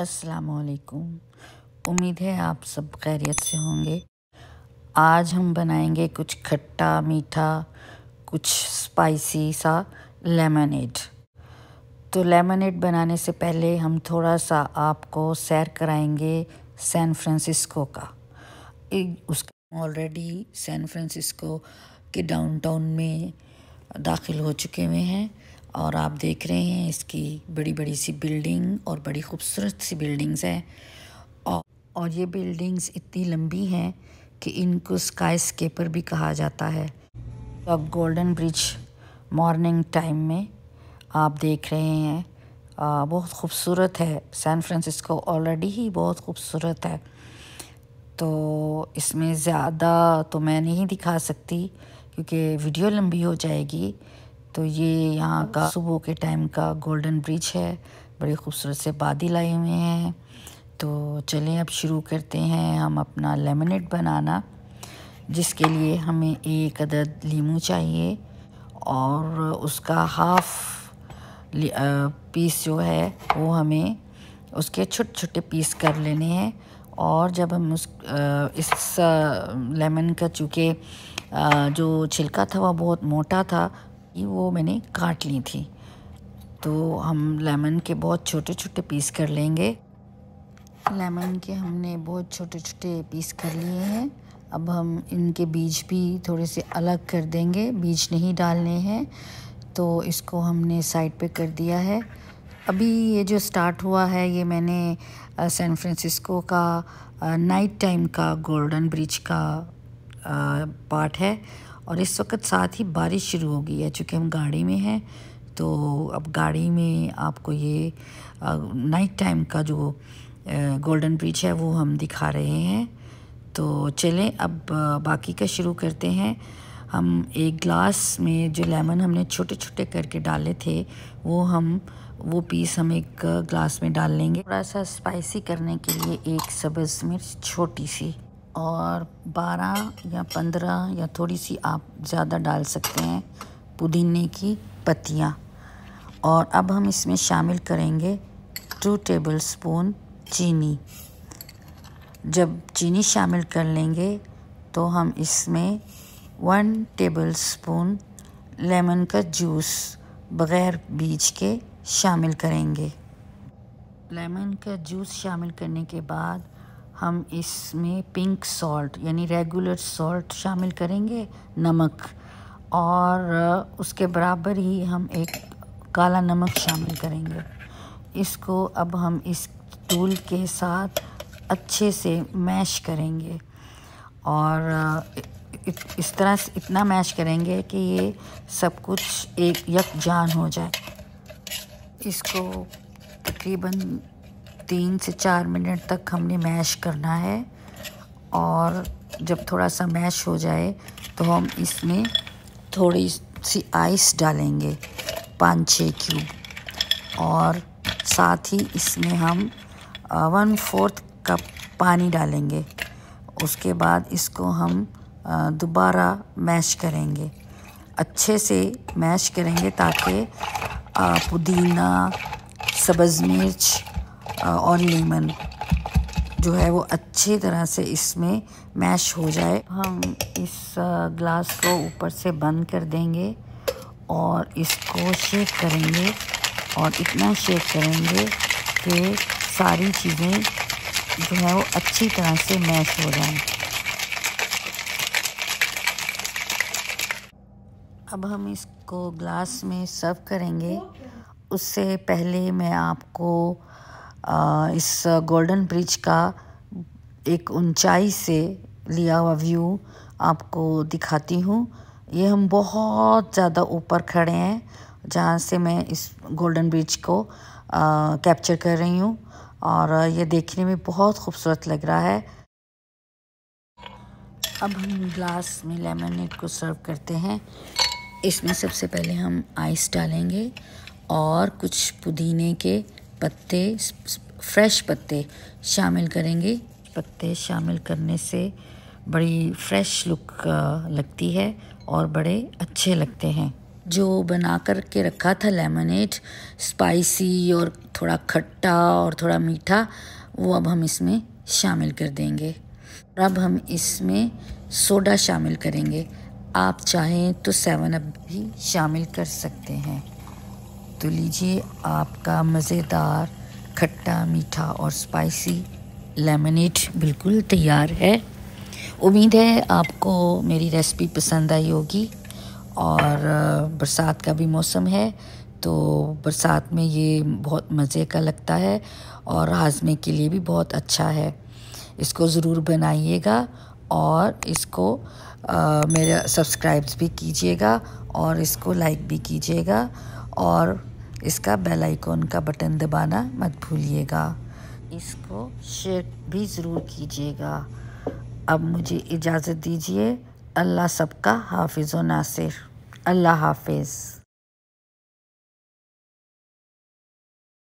असलकुम उम्मीद है आप सब खैरियत से होंगे आज हम बनाएंगे कुछ खट्टा मीठा कुछ स्पाइसी सा लेमनेड तो लेमनेड बनाने से पहले हम थोड़ा सा आपको सैर कराएंगे सैन फ्रांसिस्को का उसका ऑलरेडी सैन फ्रांसिस्को के डाउनटाउन में दाखिल हो चुके हुए हैं और आप देख रहे हैं इसकी बड़ी बड़ी सी बिल्डिंग और बड़ी खूबसूरत सी बिल्डिंग्स हैं और और ये बिल्डिंग्स इतनी लंबी हैं कि इनको स्काई स्केपर भी कहा जाता है तो अब गोल्डन ब्रिज मॉर्निंग टाइम में आप देख रहे हैं आ, बहुत खूबसूरत है सैन फ्रांसिस्को ऑलरेडी ही बहुत खूबसूरत है तो इसमें ज़्यादा तो मैं नहीं दिखा सकती क्योंकि वीडियो लंबी हो जाएगी तो ये यहाँ का सुबह के टाइम का गोल्डन ब्रिज है बड़े खूबसूरत से बादल लाए हुए हैं तो चलें अब शुरू करते हैं हम अपना लेमनेट बनाना जिसके लिए हमें एक अदद लीमू चाहिए और उसका हाफ पीस जो है वो हमें उसके छोटे छोटे पीस कर लेने हैं और जब हम उस इस लेमन का चूँकि जो छिलका था वह बहुत मोटा था वो मैंने काट ली थी तो हम लेमन के बहुत छोटे छोटे पीस कर लेंगे लेमन के हमने बहुत छोटे छोटे पीस कर लिए हैं अब हम इनके बीज भी थोड़े से अलग कर देंगे बीज नहीं डालने हैं तो इसको हमने साइड पे कर दिया है अभी ये जो स्टार्ट हुआ है ये मैंने सैन फ्रांसिस्को का नाइट टाइम का गोल्डन ब्रिज का पार्ट है और इस वक्त साथ ही बारिश शुरू हो गई है चूँकि हम गाड़ी में हैं तो अब गाड़ी में आपको ये नाइट टाइम का जो गोल्डन ब्रिज है वो हम दिखा रहे हैं तो चलें अब बाकी का शुरू करते हैं हम एक ग्लास में जो लेमन हमने छोटे छोटे करके डाले थे वो हम वो पीस हम एक ग्लास में डाल लेंगे थोड़ा सा स्पाइसी करने के लिए एक सब्ज़ मिर्च छोटी सी और 12 या 15 या थोड़ी सी आप ज़्यादा डाल सकते हैं पुदीने की पत्तियाँ और अब हम इसमें शामिल करेंगे टू टेबल स्पून चीनी जब चीनी शामिल कर लेंगे तो हम इसमें वन टेबल स्पून लेमन का जूस बग़ैर बीज के शामिल करेंगे लेमन का जूस शामिल करने के बाद हम इसमें पिंक सॉल्ट यानी रेगुलर सॉल्ट शामिल करेंगे नमक और उसके बराबर ही हम एक काला नमक शामिल करेंगे इसको अब हम इस टूल के साथ अच्छे से मैश करेंगे और इस तरह से इतना मैश करेंगे कि ये सब कुछ एक यकजान हो जाए इसको तकरीबन तीन से चार मिनट तक हमने मैश करना है और जब थोड़ा सा मैश हो जाए तो हम इसमें थोड़ी सी आइस डालेंगे पाँच छः क्यूब और साथ ही इसमें हम वन फोर्थ कप पानी डालेंगे उसके बाद इसको हम दोबारा मैश करेंगे अच्छे से मैश करेंगे ताकि पुदीना सब्ज़ मिर्च और लेमन जो है वो अच्छी तरह से इसमें मैश हो जाए हम इस ग्लास को ऊपर से बंद कर देंगे और इसको शेक करेंगे और इतना शेक करेंगे कि सारी चीज़ें जो है वो अच्छी तरह से मैश हो जाए अब हम इसको ग्लास में सर्व करेंगे उससे पहले मैं आपको इस गोल्डन ब्रिज का एक ऊंचाई से लिया हुआ व्यू आपको दिखाती हूँ ये हम बहुत ज़्यादा ऊपर खड़े हैं जहाँ से मैं इस गोल्डन ब्रिज को कैप्चर कर रही हूँ और ये देखने में बहुत खूबसूरत लग रहा है अब हम ग्लास में लेमनेट को सर्व करते हैं इसमें सबसे पहले हम आइस डालेंगे और कुछ पुदीने के पत्ते फ्रेश पत्ते शामिल करेंगे पत्ते शामिल करने से बड़ी फ्रेश लुक लगती है और बड़े अच्छे लगते हैं जो बना कर के रखा था लेमनेट स्पाइसी और थोड़ा खट्टा और थोड़ा मीठा वो अब हम इसमें शामिल कर देंगे अब हम इसमें सोडा शामिल करेंगे आप चाहें तो सेवन अप भी शामिल कर सकते हैं तो लीजिए आपका मज़ेदार खट्टा मीठा और स्पाइसी लेमनेट बिल्कुल तैयार है उम्मीद है आपको मेरी रेसिपी पसंद आई होगी और बरसात का भी मौसम है तो बरसात में ये बहुत मज़े का लगता है और हाजमे के लिए भी बहुत अच्छा है इसको ज़रूर बनाइएगा और इसको मेरा सब्सक्राइब्स भी कीजिएगा और इसको लाइक भी कीजिएगा और इसका बेल आइकॉन का बटन दबाना मत भूलिएगा इसको शेयर भी ज़रूर कीजिएगा अब मुझे इजाज़त दीजिए अल्लाह सबका हाफिज़ नासिर अल्लाह हाफिज़